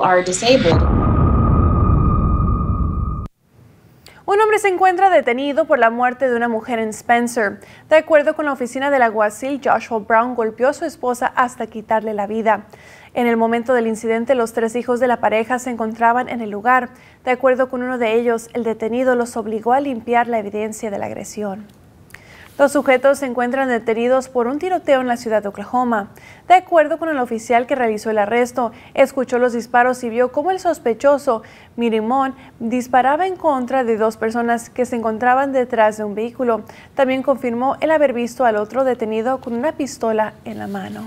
are disabled. Un hombre se encuentra detenido por la muerte de una mujer en Spencer. De acuerdo con la oficina del alguacil, Joshua Brown golpeó a su esposa hasta quitarle la vida. En el momento del incidente, los tres hijos de la pareja se encontraban en el lugar. De acuerdo con uno de ellos, el detenido los obligó a limpiar la evidencia de la agresión. Los sujetos se encuentran detenidos por un tiroteo en la ciudad de Oklahoma. De acuerdo con el oficial que realizó el arresto, escuchó los disparos y vio cómo el sospechoso, Mirimón, disparaba en contra de dos personas que se encontraban detrás de un vehículo. También confirmó el haber visto al otro detenido con una pistola en la mano.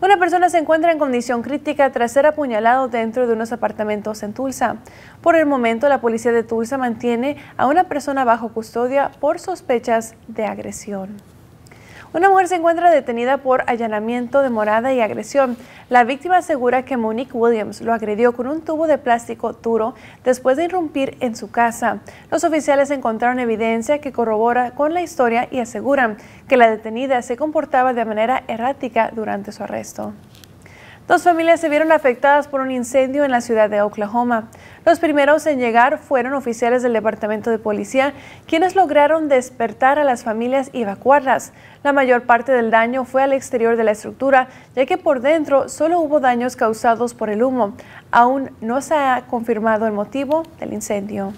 Una persona se encuentra en condición crítica tras ser apuñalado dentro de unos apartamentos en Tulsa. Por el momento, la policía de Tulsa mantiene a una persona bajo custodia por sospechas de agresión. Una mujer se encuentra detenida por allanamiento de morada y agresión. La víctima asegura que Monique Williams lo agredió con un tubo de plástico duro después de irrumpir en su casa. Los oficiales encontraron evidencia que corrobora con la historia y aseguran que la detenida se comportaba de manera errática durante su arresto. Dos familias se vieron afectadas por un incendio en la ciudad de Oklahoma. Los primeros en llegar fueron oficiales del Departamento de Policía, quienes lograron despertar a las familias y evacuarlas. La mayor parte del daño fue al exterior de la estructura, ya que por dentro solo hubo daños causados por el humo. Aún no se ha confirmado el motivo del incendio.